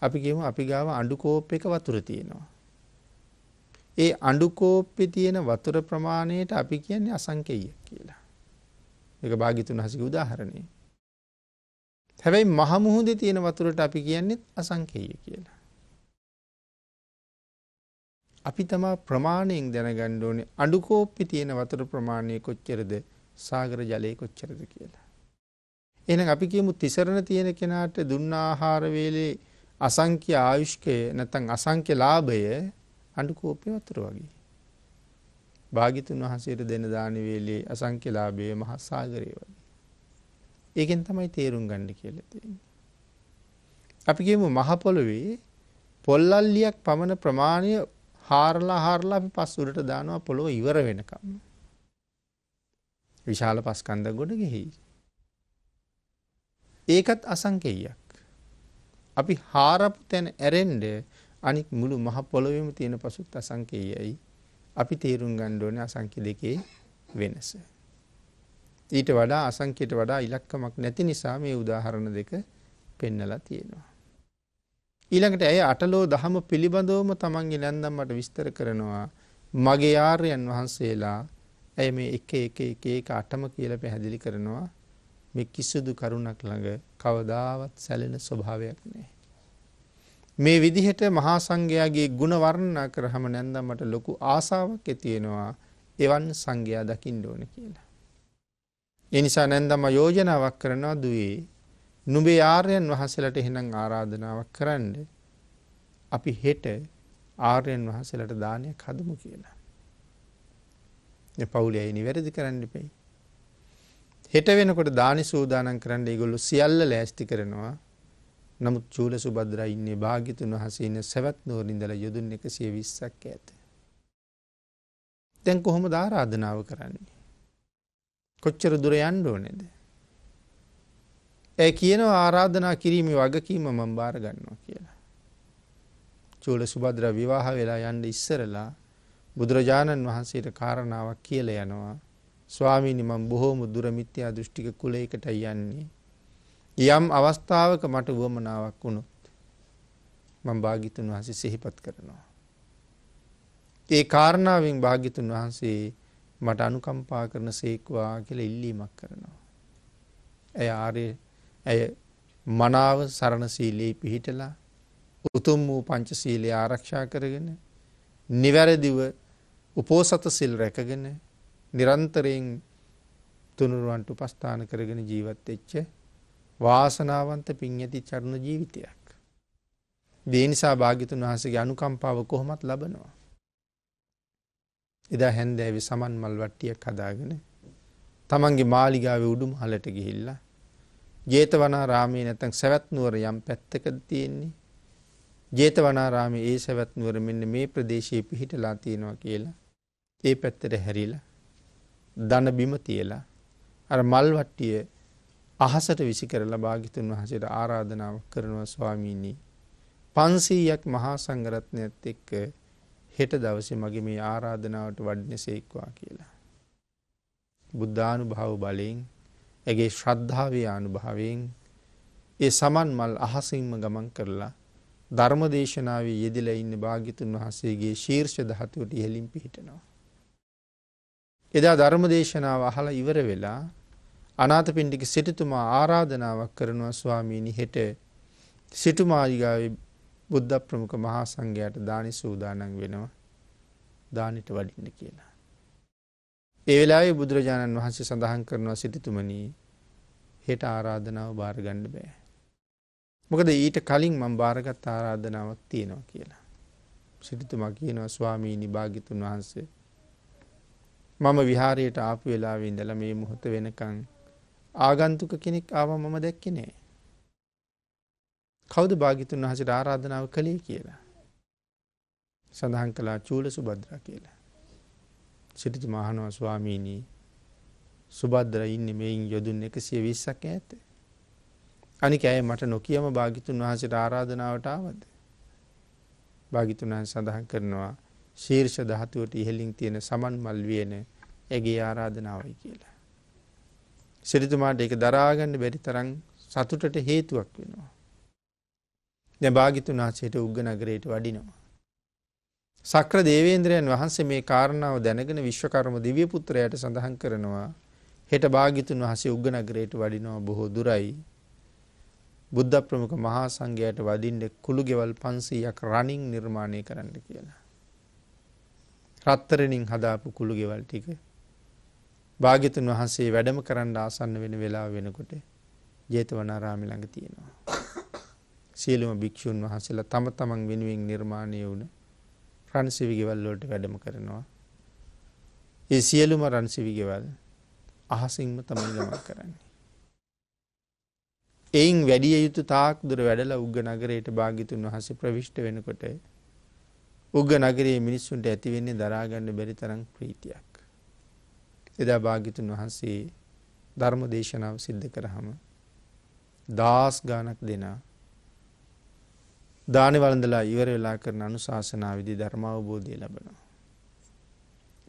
අපි කියමු අපි ගාව අඩු කෝප්පයක වතුර තියෙනවා. ඒ අඩු කෝප්පේ තියෙන වතුර ප්‍රමාණයට අපි කියන්නේ අසංකේය කියලා. එක භාගිතුන් හසික උදාහරණය. හැබැයි මහමුහුද තියෙන වතුරට අපි කියන්නේ අසංකේය කියලා. අපි තමා ප්‍රමාණයෙන් දැනගන්න ඕනේ අඩු කෝප්පේ තියෙන වතුර ප්‍රමාණය කොච්චරද සාගර ජලය කොච්චරද කියලා. එහෙනම් අපි කියමු තිසරණ තියෙන කෙනාට දුන්න ආහාර වේලේ අසංක්‍ය ආයුෂ්කය නැතන් අසංක්‍ය ලාභය අඩුකෝපය වතුර වගේ. භාගිතුන් වහන්සේට දෙන දානවේලේ අසංක්‍ය ලාභය මහසාගරය වගේ. ඒකෙන් තමයි තේරුම් ගණ්ඩි කියලතින්. අපිගේම මහපොළොවේ පොල්ලල්ලියක් පමණ ප්‍රමාණය හාරලා හාරලා අපි පස් උඩට දානවා පොළොව ඉවර වෙනකම්. විශාල පස්කන්ද ගොඩ ගෙහි. ඒකත් අසංකෙයියක්. අපි හාරපු තැන ඇරෙන්ඩ අනික් මුළු මහ පොළොවෙම තියෙන පසුත් අසංකේයයි අපි තේරුම් ගණ්ඩෝන අසංකි දෙකේ වෙනස. ඊට වඩා අසංකයට වඩා ඉලක්කමක් නැති නිසා මේ උදාහරණ දෙක පෙන්නලා තියෙනවා. ඊළඟට ඇය අටලෝ දහම පිළිබඳවම තමන්ගේ ලැන්දම්මට විස්තර කරනවා මගේ ආර්යන් වහන්සේලා ඇය මේ එක එක එක එක අටම කියල පැහැදිලි කරනවා මේ කිසිදු කරුණක් ළඟ කවදාවත් සැලෙන ස්වභාවයක් නෑ. මේ විදිහට මහා සංඝයාගේ ගුණ වර්ණනා කරහම නැන්දා මට ලොකු ආසාවක් ඇතියෙනවා එවන් සංඝයා දකින්න ඕන කියලා. එනිසා නැන්දම යෝජනාවක් කරනවා දුවේ නුබේ ආර්යන් වහසලට එහෙනම් ආරාධනාවක් කරන්න අපි හෙට ආර්යන් වහසලට දානයක් හදමු කියලා. පවුලයයි නිවැරදි කරන්න පෙයි. හෙට වෙනකොට දානි සූදානන් කරන්න ඒගොල්ලු සියල්ල ලෑස්ති කරනවා නමුත් චූල සුබද්‍ර ඉන්නේ භාගිතුන් වහසේන සැවත් නෝරින්දල යොදුන් එක සිය විස්සක් ඇත. තැන් කොහොම ධාරාධනාව කරන්නේ. කොච්චර දුර යන්ඩ ඕනෙද. ඇ කියනවා ආරාධනා කිරීම වගකීම මං බාර ගන්නවා කියලා. චූල සුබද්‍ර විවාහ වෙලා යන්ඩ ඉස්සරලා බුදුරජාණන් වහන්සේට කාරණාවක් කියල යනවා ස්වාමීනි මම බොහෝම දුර මිත්‍යා දෘෂ්ටික කුලයකට යන්නේ. යම් අවස්ථාවක මට වුවමනාවක් වුණොත් මම භාග්‍යතුන් වහන්සේ සිහිපත් කරනවා. ඒ කාරණාවෙන් භාග්‍යතුන් වහන්සේ මට අනුකම්පා කරන සේක්වා කියලා ඉල්ලීමක් කරනවා. ඇය ආර්ය ඇය මනාව සරණ සීලයේ පිහිටලා උතුම් වූ පංචශීලය ආරක්ෂා කරගෙන නිවැරදිව උපෝසත සිල් රැකගෙන නිරන්තරයෙන් තුනුරුවන්ට උපස්ථාන කරගෙන ජීවත් එච්ච වාසනාවන්ත පින් ඇති චරුණ ජීවිතයක්. දේනිසා භාගිතුන් වහසගේ අනුකම්පාව කොහොමත් ලබනවා. එදා හැන්දෑවි සමන් මල් වට්ටියක් හදාගෙන තමන්ගේ මාලිගාව උඩුම් හලට ගිහිල්ලා ජේතවනා රාමේ නැතැන් සැවැත්නුවර යම් පැත්තකද තියෙන්නේ ජේතවනාරාමේ ඒ සැවැත්නුවර මෙන්න මේ ප්‍රදේශයේ පිහිටලා තියෙනවා කියලා ඒ පැත්තට හැරිලා දන බිම තියලා අර මල්වට්ටිය අහසට විසි කරලා භාගිතුන් වහසට ආරාධනාව කරනවා ස්වාමීණී. පන්සීයක් මහා සංගරත්නයත් එක්ක හෙට දවසේ මගේ මේ ආරාධනාවට වඩ්නෙසෙක්වා කියලා. බුද්ධානු භාව බලයෙන් ඇගේ ශ්‍රද්ධාවේ ආනුභාවයෙන් ඒ සමන් මල් අහසින්ම ගමන් කරලා ධර්මදේශනාවේ යෙදිල ඉන්න භාගිතුන් වහසේගේ ශීර්ෂ දහතුවට ඉහලින් පිහිටනවා. එදා ධර්මදේශනාව අහල ඉවර වෙලා අනාත පින්ඩික සිටතුමා ආරාධනාවක් කරනවා ස්වාමීණි හෙට සිටුමාජිගාවේ බුද්ධ ප්‍රමුඛ මහා සංඝයාට දානි සූදානන් වෙනවා දානිට වඩින්න කියලා. ඒ වෙලාවේ බුදුරජාණන් වහන්සේ සඳහන් කරනවා සිටිතුමනී හෙට ආරාධනාව භාරගණ්ඩ බෑ. මොකද ඊට කලින් මං භාරගත් ආරාධනාවක් තියෙනවා කියලා. සිටිතුමා කියනවා ස්වාමීණි භාගිතුන් වහන්සේ මම විහාරයට ආපු වෙලාවෙ ඉඳලා මේ මොහොත වෙනකං ආගන්තුක කෙනෙක් ආව මම දැක්කේ නෑ. කවුද භාගිතුන් වහසට ආරාධනාව කළේ කියලා. සඳහන් කළා චූල සුබද්‍ර කියලා. සිටිජ මහනවා ස්වාමීණී සුබද්‍ර ඉන්න මෙයින් යොදුන් එකසිය විස්සක් ඇත. අනික ඇය මට නොකියම භාගිතුන් වහසට ආරාධනාවට ආවද. භාගිතුන් වහන් සඳහන් කරනවා ශීර්ෂ දහතුවට ඉහලින් තියෙන සමන් මල් වියන ඇගේ ආරාධනාවයි කියලා. සිරිතුමාට එක දරාගන්න බැරි තරං සතුටට හේතුවක් වෙනවා. දැ භාගිතුන් වහසයට උග්ග නගරයට වඩිනවා. සක්‍ර දේවේන්ද්‍රයන් වහන්සේ මේ කාරණාව දැනගෙන විශ්වකර්ම දිවියපුත්‍රයට සඳහන් කරනවා හෙට භාගිතුන් වහසේ උග්ග නගරයට වඩිනවා බොහෝ දුරයි. බුද්ධ ප්‍රමුඛ මහා සංඝයට වඩින්ඩ කුළු ගෙවල් පන්සීයක් රණින් නිර්මාණය කරන්න කියලා. රත්තරණින් හදාපු කුළු ගෙවල් ටික භාගිතුන් වහන්සේ වැඩම කරන්න ආසන්න වෙන වෙලා වෙනකොට ජේතවනාරාමි ළඟ තියෙනවා. සියලුම භික්‍ෂූන් වහන්සේලා තම තමන් වෙනුවෙන් නිර්මාණය වුණ රන්සිවිගෙවල්ලෝට වැඩම කරනවා. ඒ සියලුම රන්සිවිගෙවල් අහසිංම තමයි ගමක් කරන්නේ. එයින් වැඩිය යුතු තාක් දුර වැඩලා උග්ග නගරයට භාගිතුන් වහස ප්‍රවිශ්ට වෙනකොට උග නගරේ මිනිස්සුන්ට ඇතිවෙන්නේ දරාගන්න බැරි තරම් ප්‍රීතියක්. එදා භාගිතුන් වහන්සේ ධර්ම දේශනාව සිද්ධ කරහම දාස් ගානක් දෙනා දානවලඳලා ඉවර වෙලා කරන අනුශාසනා විදි ධර්මාවබෝධය ලබනවා.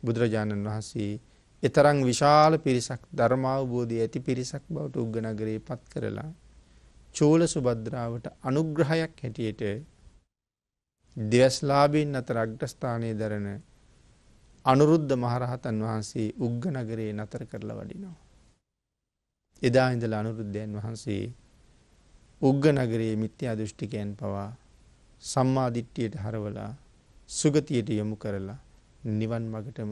බුදුරජාණන් වහන්සේ එතරං විශාල පිරිසක් ධර්මාවබෝධය ඇති පිරිසක් බවට උග්ගනගරේ පත් කරලා චූල සුබද්‍රාවට අනුග්‍රහයක් හැටියට දෙවස්ලාභීන් අතර අග්‍රස්ථානයේ දරන අනුරුද්ධ මහරහතන් වහන්සේ උග්ග නගරේ නතර කරලා වඩිනවා. එදා ඉඳලා අනුරුද්ධයන් වහන්සේ උග්ග නගරයේ මිත්‍යා දෘෂ්ටිකයන් පවා සම්මාධිට්ඨියට හරවලා සුගතියට යොමු කරලා නිවන් මගටම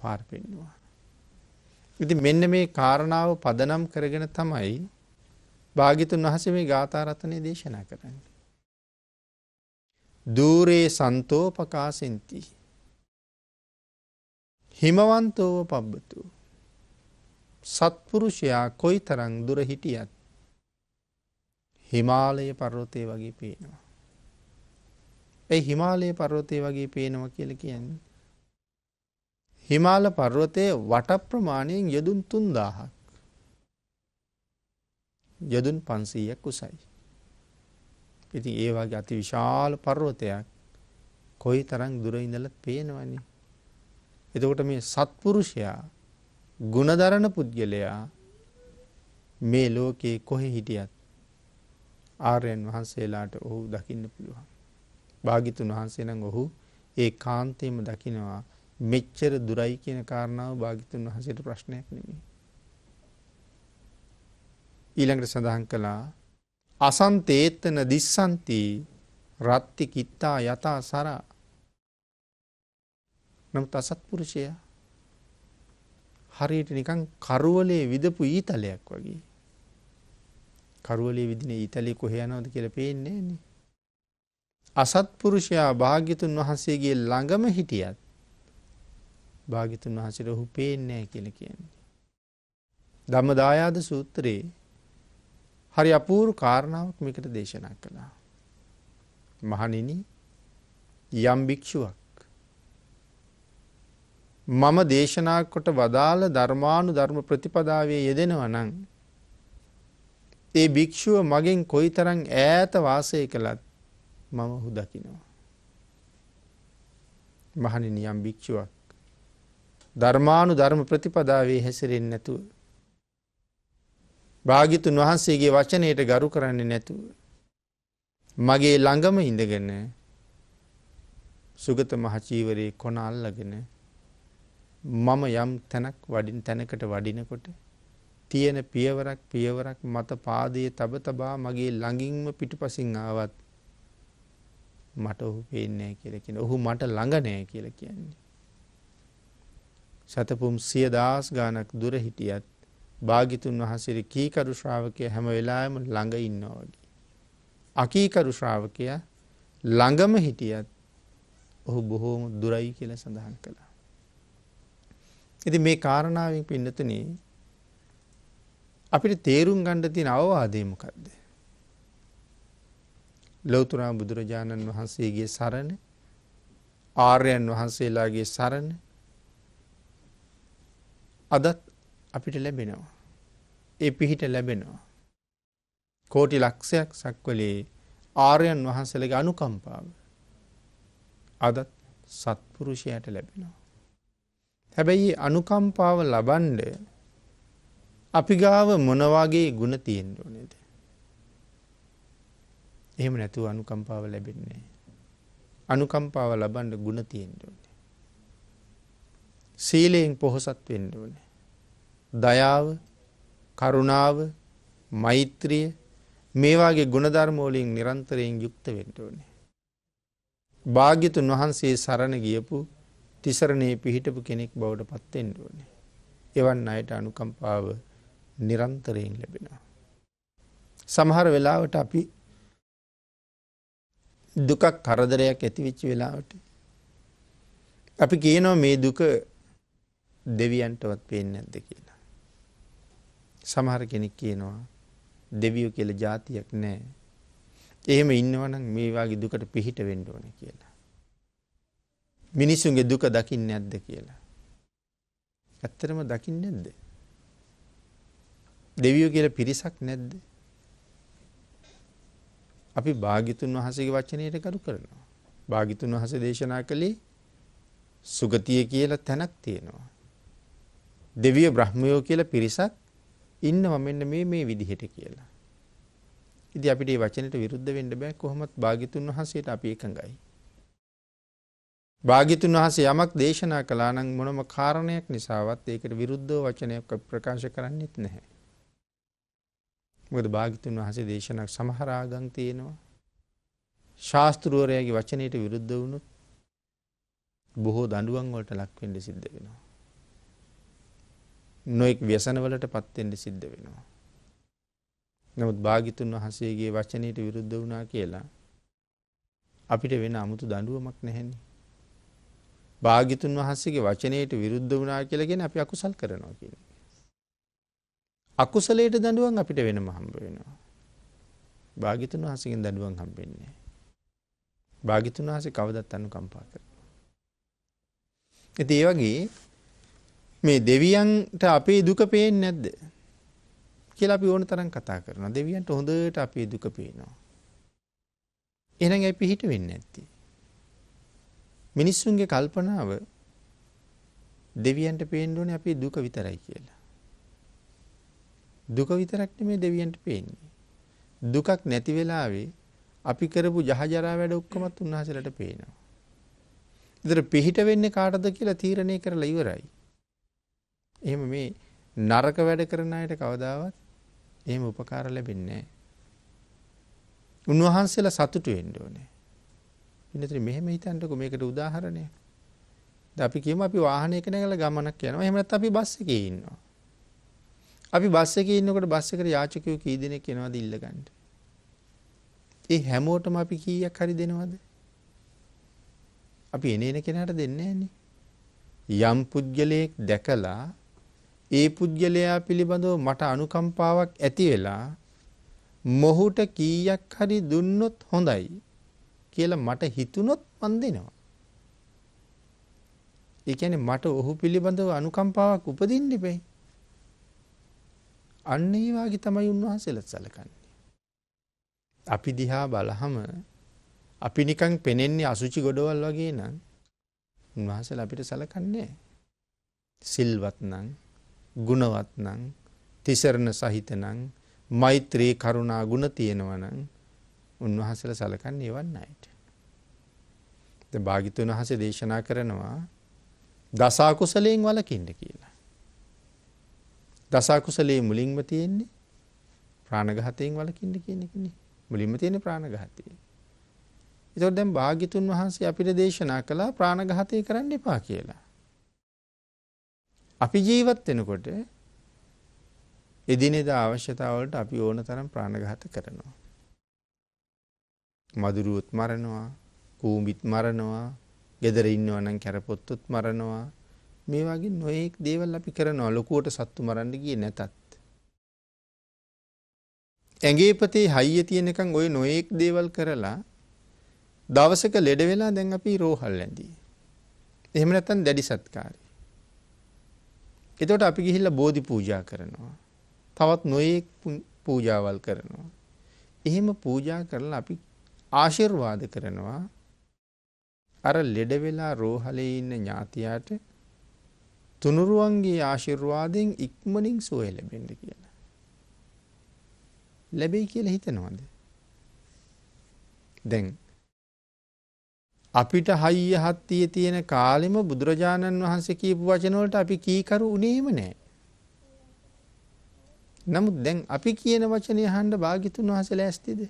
පාර පෙන්නවා. ඉතින් මෙන්න මේ කාරණාව පදනම් කරගෙන තමයි භාගිතුන් වහන්සේ මේ ගාථා රත්නය දේශනා කරන්නේ. දූරේ සන්තෝ පකාසෙන්ති. හිමවන්තෝව පබ්බතු. සත්පුරුෂයා කොයි තරං දුර හිටියත් හිමාලය පරෝතය වගේ පේනවා. ඇයි හිමාලය පරෝතය වගේ පේනවා කියල කියන්නේ. හිමාල පර්වතය වට ප්‍රමාණයෙන් යදුන් තුන්දාහක්. යදුන් පන්සීයක් උසයි. ඉතින් ඒ වගේ අති විශාල පර්වතයක් කොයි තරම් දුර ඉඳලත් පේනවනේ. එතකොට මේ සත්පුරුෂයා ගුණදරන පුද්ගලයා මේ ලෝකයේ කොහෙ හිටියත් ආර්යයන් වහන්සේලාට ඔහු දකින්න පුළුවන්. භාගිතුන් වහන්සේ නම් ඔහු ඒ කාන්තේම දකිනවා මෙච්චර දුරයි කියන කාරණාව භාගිතුන් වහන්සේට ප්‍රශ්නයක් නෙමෙයි. ඊළඟට සඳහන් කළා අසන්තේත්තන දිස්සන්ති රත්ති කිත්තා යතා සරා නමුත් අසත්පුරුෂය හරියට නිකන් කරවලේ විදපු ඊතලයක් වගේ. කරවලේ විදින ඊතලෙ කොහේ යනවද කියලා පේන්නේ නේ. අසත්පුරුෂයා භාග්‍යතුන් වහන්සේගේ ළඟම හිටියත් භාග්‍යතුන් වහන්සේට ඔහු පේන්නේ නැහැ කියලා කියන්නේ. ධම්මදායාද සූත්‍රයේ හරි අපූරු කාරණාවක් මේකට දේශනා කළා. මහනින යම් භික්‍ෂුවක් මම දේශනා කොට වදාළ ධර්මානු ධර්ම ප්‍රතිපදාවේ යෙදෙනවා නං. ඒ භික්‍ෂුව මගෙන් කොයි තරං ඈත වාසය කළත් මම හුදකිනවා. මහනිනියම් භික්‍ෂුවක් ධර්මානු ධර්ම ප්‍රතිපදාවේ හැසිරෙන් නැතුව භාගිතුන් වහන්සේගේ වචනයට ගරු කරන්නේ නැතුව. මගේ ළඟම ඉඳගෙන සුගත මහචීවරයේ කොන අල්ලගෙන මම යම් තැනක් වඩින් තැනකට වඩිනකොට තියෙන පියවරක් පියවරක් මත පාදයේ තබ තබා මගේ ළඟින්ම පිටිපසින් ආවත් මට ඔහු පේන්නේ කියලා කියන ඔහු මට ළඟ නෑ කියලා කියන්නේ. සතපුම් සිය දාස් ගානක් දුර හිටියත් භාගිතුන් වහසිර කීකරු ශ්‍රාවකය හැම වෙලාම ළඟ ඉන්නවගේ. අකීකරු ශ්‍රාවකය ළඟම හිටියත් ඔහු බොහෝම දුරයි කියල සඳහන් කළා. ඇති මේ කාරණාවෙන් පින්නතන අපිට තේරුම් ගණ්ඩ තින අවවාදයමකක්ද. ලොවතුරා බුදුරජාණන් වහන්සේගේ සරණ ආර්යන් වහන්සේලාගේ සරණ අදත් අපිට ලැබෙනවා. ඒ පිහිට ලැබෙනවා. කෝටි ලක්ෂයක් සක්වලේ ආරයන් වහන්සලගේ අනුකම්පාව අදත් සත්පුරුෂයට ලැබෙනවා. හැබැයි අනුකම්පාව ලබන්ඩ අපි ගාව මොනවාගේ ගුණ තියෙන්ඩ ඕනේද. එහෙම නැතුව අනුකම්පාව ලැබෙන්නේ. අනුකම්පාව ලබන්ඩ ගුණ තියෙන්ඩ ඕනේ. සීලයෙන් පොහොසත් වෙන්ඩ ඕනේ. දයාව කරුණාව මෛත්‍රිය මේවාගේ ගුණධර්මෝලින් නිරන්තරයෙන් යුක්ත වෙන්ටඕනේ. භාග්‍යතුන් වහන්සේ සරණ ගියපු තිසරණයේ පිහිටපු කෙනෙක් බවට පත්තෙන්ඩුවනේ. එවන් අයට අනුකම්පාව නිරන්තරයෙන් ලැබෙනවා. සමහර වෙලාවට අපි දුකක් කරදරයක් ඇතිවිච්ච වෙලාවට. අපි කියනෝ මේ දුක දෙවියන්ටවත් පේෙන් නැද්දකින්. සමහර කෙනෙක් කියනවා දෙවියෝ කියලා જાතියක් නැහැ. එහෙම ඉන්නවනම් මේ වගේ දුකට පිහිට වෙන්න ඕනේ කියලා. මිනිසුන්ගේ දුක දකින්නේ නැද්ද කියලා. ඇත්තටම දකින්නේ නැද්ද? දෙවියෝ කියලා පිරිසක් නැද්ද? අපි භාගිතුන් වහන්සේගේ වචනයට කරු කරනවා. භාගිතුන් වහන්සේ දේශනා කළේ සුගතිය කියලා තැනක් තියෙනවා. දෙවිය බ්‍රහ්මයෝ කියලා පිරිසක් ඉන්නවා මෙන්න මේ මේ විදිහට කියලා. ඉතින් අපිට මේ වචනෙට විරුද්ධ වෙන්න බෑ කොහොමත් භාග්‍යතුන් වහන්සේට අපි එකඟයි. භාග්‍යතුන් වහන්සේ යමක් දේශනා කළා නම් මොනම කාරණයක් නිසාවත් ඒකට විරුද්ධව වචනයක් ප්‍රකාශ කරන්නෙත් නැහැ. මොකද භාග්‍යතුන් වහන්සේ දේශනාවක් සමහර ආගම් තියෙනවා. ශාස්ත්‍රූරයාගේ වචනයට විරුද්ධ වුණොත් බොහෝ දඬුවම් වලට ලක් වෙන්න සිද්ධ වෙනවා. නොයෙක් ව්‍යසනවලටපත් වෙන්න සිද්ධ වෙනවා. නමුත් භාග්‍යතුන් වහන්සේගේ වචනයට විරුද්ධ වුණා කියලා අපිට වෙන 아무තු දඬුවමක් නැහෙනේ. භාග්‍යතුන් වහන්සේගේ වචනයට විරුද්ධ වුණා කියලා කියන්නේ අපි අකුසල් කරනවා කියන්නේ. අකුසලයට දඬුවම් අපිට වෙනම හම්බ වෙනවා. භාග්‍යතුන් වහන්සේගෙන් දඬුවම් හම්බෙන්නේ නැහැ. භාග්‍යතුන් වහන්සේ කවදත් අනුකම්පා කරනවා. ඉතින් ඒ වගේ මේ දෙවියන්ට අපේ දුක පේන්නේ නැද්ද කියලා අපි ඕන තරම් කතා කරනවා. දෙවියන්ට හොඳට අපේ දුක පේනවා. එහෙනම් ඇයි පිහිට වෙන්නේ නැත්තේ? මිනිස්සුන්ගේ කල්පනාව දෙවියන්ට පේන්න ඕනේ අපේ දුක විතරයි කියලා. දුක විතරක් නෙමේ දෙවියන්ට පේන්නේ. දුකක් නැති වෙලාවේ අපි කරපු ජහජරා වැඩ ඔක්කොමත් උන්වහන්සේලාට පේනවා. ඉතින් පිහිට වෙන්නේ කාටද කියලා තීරණය කරලා ඉවරයි. එහෙම මේ නරක වැඩ කරන අයට කවදාවත් එහෙම උපකාර ලැබෙන්නේ නැහැ. උන්වහන්සේලා සතුටු වෙන්න ඕනේ. ඉන්නතර මෙහෙම හිතන්නකෝ මේකට උදාහරණයක්. දැන් අපි කියමු අපි වාහනයක නැගලා ගමනක් යනවා. එහෙම නැත්නම් අපි බස් එකේ ඉන්නවා. අපි බස් එකේ ඉන්නකොට බස් එකට යාචකයෝ කී දෙනෙක් එනවද ඉල්ල ගන්න? ඒ හැමෝටම අපි කීයක් හරි දෙනවද? අපි එන එන කෙනාට දෙන්නේ නැහනේ. යම් පුද්ගලයෙක් දැකලා ඒ පුද්ගලයා පිළිබඳව මට අනුකම්පාවක් ඇති වෙලා මොහුට කීයක් හරි දුන්නොත් හොඳයි කියලා මට හිතුනොත් මන් දෙනවා. ඒ කියන්නේ මට ඔහු පිළිබඳව අනුකම්පාවක් උපදින්න ඉබේ. අන්න ඒ වාගේ තමයි උන්වහන්සේලා සැලකන්නේ. අපි දිහා බලහම අපි නිකන් පෙනෙන්නේ අසුචි ගොඩවල් වගේ නම් උන්වහන්සේලා අපිට සැලකන්නේ සිල්වත් නම් ගුණවත්නං තිසරණ සහිතනං මෛත්‍රයේ කරුණා ගුණ තියෙනවනං උන්වහසල සලකන්න එවන්න අයට. භාගිතුන් වහස දේශනා කරනවා දසාකුසලයෙන් වලකින්ට කියලා. දසාකුසලේ මුලින්ම තියෙන්නේ ප්‍රාණගහතයෙන් වලකින්ට කියනෙකන මුලින්ම තියෙන ප්‍රාණගහතය. එතො දැම් භාගිතුන් වහන්සේ අපිට දේශනා කළා ප්‍රාණගහතය කරන්න එපා කියලා. අපි ජීවත් වෙනකොට එදිනෙදා අවශ්‍යතාවලට අපි ඕන තරම් ප්‍රාණඝාත කරනවා. මදුරුවොත් මරනවා, කූඹිත් මරනවා, gedara ඉන්නවා නම් කැරපොත්තොත් මරනවා. මේ වගේ නොඑක් දේවල් අපි කරනවා. ලොකුවට සත්තු මරන්න ගියේ නැතත්. ඇඟේපතේ හයිය තියෙනකන් ওই නොඑක් දේවල් කරලා දවසක ලෙඩ වෙලා දැන් අපි රෝහල් ඇඳී. එහෙම නැත්නම් දැඩි සත්කාරය. එතකොට අපි ගිහිල්ලා බෝධි පූජා කරනවා. තවත් නොයෙක් පූජාවල් කරනවා. එහෙම පූජා කරලා අපි ආශිර්වාද කරනවා. අර ලෙඩ වෙලා රෝහලේ ඉන්න ඥාතියාට තුනුරුවන්ගේ ආශිර්වාදයෙන් ඉක්මනින් සුවය ලැබෙන්න කියලා. ලැබෙයි කියලා හිතනවද? දැන් අපිට හයිය හත්තිය තියෙන කාලෙම බුදුරජාණන් වහන්සේ කියපු වචනවලට අපි කීකරු උනේම නෑ. නමුත් දැන් අපි කියන වචනය හන්ඩ භාගිතුන් වහසල ඇස්තිද.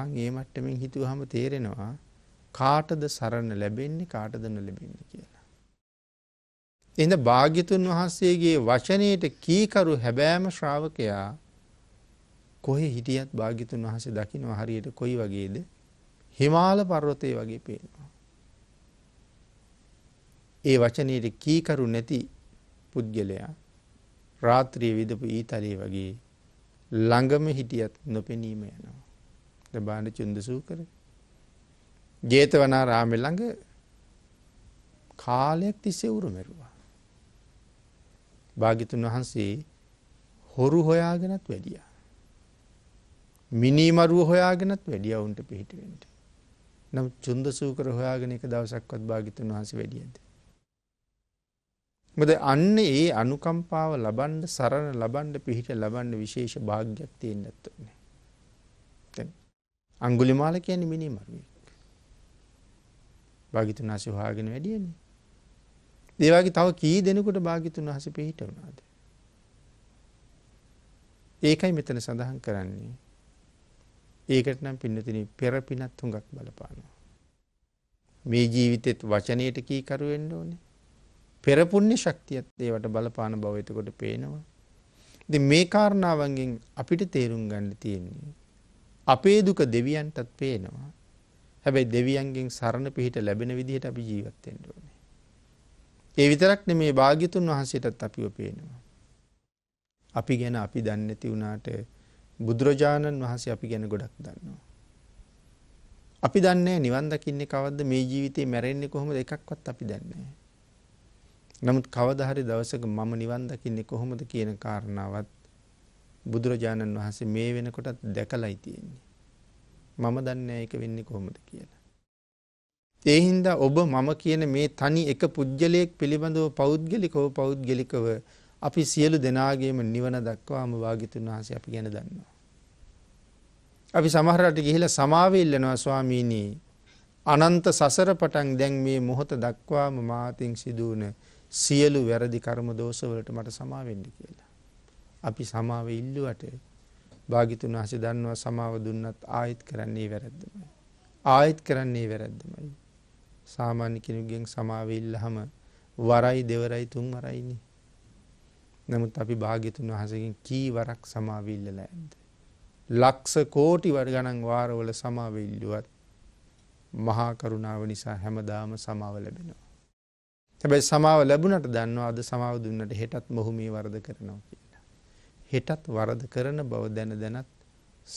ආගේ මට්ටමින් හිතුව හම තේරෙනවා කාටද සරණ ලැබෙන්නේ කාටදන ලැබෙන්න කියලා. එඳ භාගිතුන් වහන්සේගේ වචනයට කීකරු හැබෑම ශ්‍රාවකයා කොහෙ හිටියත් භාගිතුන් වහසේ දකිනව හරියට කොයි වගේද හිමාල පර්වතය වගේ පේනවා. ඒ වචනයට කීකරු නැති පුද්ගලයා රාත්‍රිය විදපු ඊතලේ වගේ ළඟම හිටියත් නොපෙනීම යනවා. බාණ චුන්දසූ කර. ජේතවනා රාමෙ ළඟ කාලයක් තිස්සේ උරු මැරුවා. භාගිතුන් වහන්සේ හොරු හොයාගෙනත් වැඩිය. මිනිමරුව හොයාගෙනත් වැඩිය ඔවුන්ට පිහිටවෙන්ට. නම් චුන්ද සූකර හොයාගෙන එක දවසක්වත් භාගිතුන් වහන්සේ වැඩියද. මද අන්න ඒ අනුකම්පාව ලබන්ඩ සරණ ලබන්ඩ පිහිට ලබන්ඩ විශේෂ භාග්‍යයක් තියෙන් නැත්වන. අංගුලිමාල කියන මිනි මරුවෙක්. භාගිතුන් වහස හාගෙන වැඩියන්නේ. දේවාගේ තව කී දෙනකුට භාගිතුන් වහස පිහිට වුණාද. ඒකයි මෙතන සඳහන් කරන්නේ ඒකට නම් පින්නතින පෙරපිනත් හුඟක් බලපානවා. මේ ජීවිතෙත් වචනයට කීකරුවෙන්ඩ ඕනේ. පෙරපුුණ්‍ය ශක්තියත් ඒවට බලපාන බවතකොට පේනවා. ද මේ කාරණාවන්ගෙන් අපිට තේරුම් ගන්න තියෙන්නේ. අපේ දුක දෙවියන්ටත් පේනවා. හැබැයි දෙවියන්ගෙන් සරණ පිහිට ලැබෙන විදිහට අපි ජීවත්තෙන්ට ඕනේ. ඒ විතරක් නෙ මේ භාගිතුන් වහන්සේටත් අපිව පේනවා. අපි ගැන අපි දන්නැති වුණාට බුදුරජාණන් වහන්සේ අපි ගැන ගොඩක් දන්නවා. අපි දන්නේ නිවන් දකින්නේ කවද්ද මේ ජීවිතේ මැරෙන්නේ කොහොමද එකක්වත් අපි දන්නේ නමුත් කවදා හරි දවසක මම නිවන් දකින්නේ කොහොමද කියන කාරණාවත් බුදුරජාණන් වහන්සේ මේ වෙනකොටත් දැකලයි තියෙන්නේ. මම දන්නේ ඒක වෙන්නේ කොහොමද කියලා. ඒ හින්දා ඔබ මම කියන මේ තනි එක පුජ්‍යලයක් පිළිබඳව පෞද්ගලිකව පෞද්ගලිකව අපි සියලු දෙනාගේම නිවන දක්වාම භාගිතුන් වහන්සේ අපි ගැන දන්නවා. අපි සමහරට ගිහිල සමාවඉල්ලනවා ස්වාමීනී අනන්ත සසර පටන් දැන් මේ මොහොත දක්වාම මාතින් සිදුවන සියලු වැරදි කර්ම දෝසවලට මට සමාවෙන්ඩි කියලා. අපි සමාව ඉල්ලුවට භාගිතුන් වහස දන්නවා සමාව දුන්නත් ආයිත් කරන්නේ වැරැද්දම. ආයිත් කරන්නේ වැරැද්දමයි. සාමාන්‍ය කෙනුගෙන් සමාව ඉල්ල හම වරයි දෙවරයි තුන් වරයිනේ. නමුත් අපි භාග්‍යතුන් වහසකින් කීවරක් සමාවිල්ලල ඇද. ලක්ස කෝටි වර ගණන් වාරවල සමාවිල්ලුවත් මහාකරුණාව නිසා හැමදාම සමාව ලැබෙනවා. හැබැයි සමාව ලැබුණට දන්නවා අද සමාව දුන්නට හෙටත් මොහු මේ වරද කරනවා කියලා. හෙටත් වරද කරන බව දැන දැනත්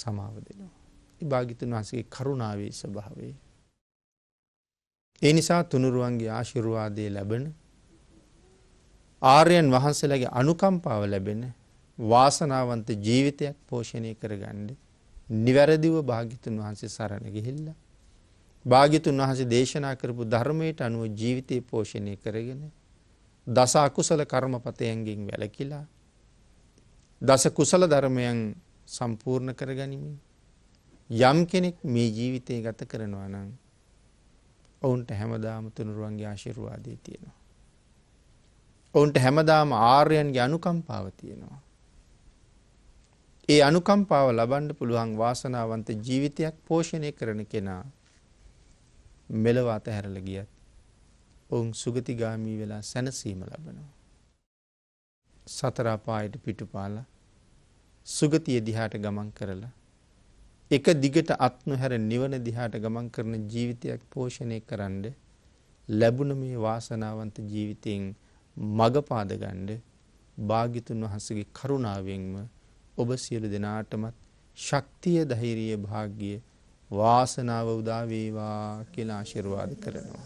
සමාව දෙනවා. භාගිතුන් වහසගේ කරුණාවේ ස්වභාවේ. ඒ නිසා තුනුරුවන්ගේ ආශිරුවාදය ලැබෙන ආර්යන් වහන්සේලාගේ අනුකම්පාව ලැබෙන වාසනාවන්ත ජීවිතයක් පෝෂණය කරගන්න නිවැරදිව භාගිතුන් වහන්සේ සරණ ගිහිල්ල. භාගිතුන් වහන්සේ දේශනා කරපු ධර්මයට අනුව ජීවිතය පෝෂණය කරගෙන දස අකුසල කර්මපතයන්ගෙන් වැලකිලා දස කුසල ධර්මයන් සම්පූර්ණ කරගනිමින් යම් කෙනෙක් මේ ජීවිතය ගත කරනවා නම් ඔවුන්ට හැමදාම තුනුරුවන්ගේ ආශිර්වාදී තියෙනවා. ඔවුන්ට හැමදාම ආර්යන්ගේ අනුකම්පාව තියෙනවා. ඒ අනුකම්පාව ලබන්ඩ පුළුවන් වාසනාවන්ත ජීවිතයක් පෝෂණය කරන කෙනා මෙලව අතහැරල ගියත් ඔවුන් සුගතිගාමී වෙලා සැනසීම ලබනවා. සතරාපායට පිටුපාල සුගතිය දිහාට ගමන් කරලා එක දිගට අත්නොහැර නිවන දිහාට ගමන් කරන ජීවිතයක් පෝෂණය කරන්න ලැබුණ මේ වාසනාවන්ත ජීවිතයෙන් මග පාදගන්න භාග්‍යතුන් වහන්සේගේ කරුණාවෙන්ම ඔබ සියලු දෙනාටමත් ශක්තිය ධෛර්යය භාග්‍ය වාසනාව උදා වේවා කියලා ආශිර්වාද කරනවා